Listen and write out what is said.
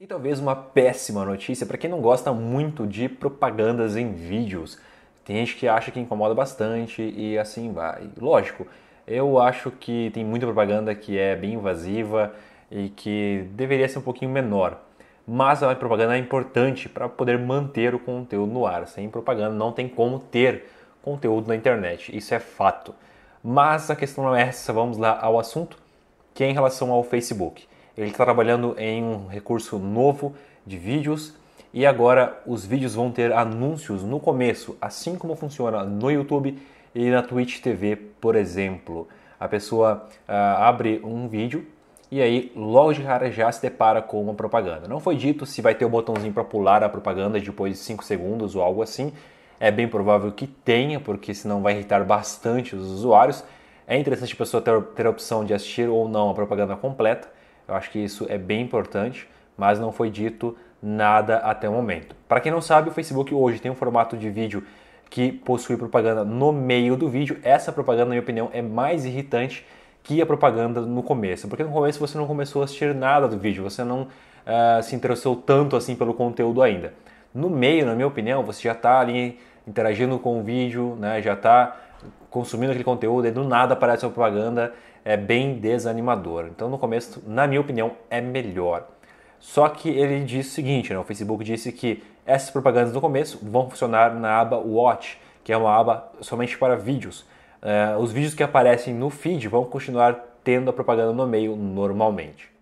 E talvez uma péssima notícia para quem não gosta muito de propagandas em vídeos. Tem gente que acha que incomoda bastante e assim vai. Lógico, eu acho que tem muita propaganda que é bem invasiva e que deveria ser um pouquinho menor. Mas é a propaganda é importante para poder manter o conteúdo no ar. Sem propaganda não tem como ter conteúdo na internet, isso é fato. Mas a questão não é essa, vamos lá ao assunto, que é em relação ao Facebook. Ele está trabalhando em um recurso novo de vídeos e agora os vídeos vão ter anúncios no começo, assim como funciona no YouTube e na Twitch TV, por exemplo. A pessoa ah, abre um vídeo e aí logo de cara já se depara com uma propaganda. Não foi dito se vai ter o um botãozinho para pular a propaganda depois de 5 segundos ou algo assim. É bem provável que tenha, porque senão vai irritar bastante os usuários. É interessante a pessoa ter, ter a opção de assistir ou não a propaganda completa. Eu acho que isso é bem importante, mas não foi dito nada até o momento. Para quem não sabe, o Facebook hoje tem um formato de vídeo que possui propaganda no meio do vídeo. Essa propaganda, na minha opinião, é mais irritante que a propaganda no começo, porque no começo você não começou a assistir nada do vídeo, você não uh, se interessou tanto assim pelo conteúdo ainda. No meio, na minha opinião, você já está ali interagindo com o vídeo, né? já está consumindo aquele conteúdo e do nada aparece uma propaganda, é bem desanimador. Então, no começo, na minha opinião, é melhor. Só que ele disse o seguinte, né? o Facebook disse que essas propagandas no começo vão funcionar na aba Watch, que é uma aba somente para vídeos. Uh, os vídeos que aparecem no feed vão continuar tendo a propaganda no meio normalmente.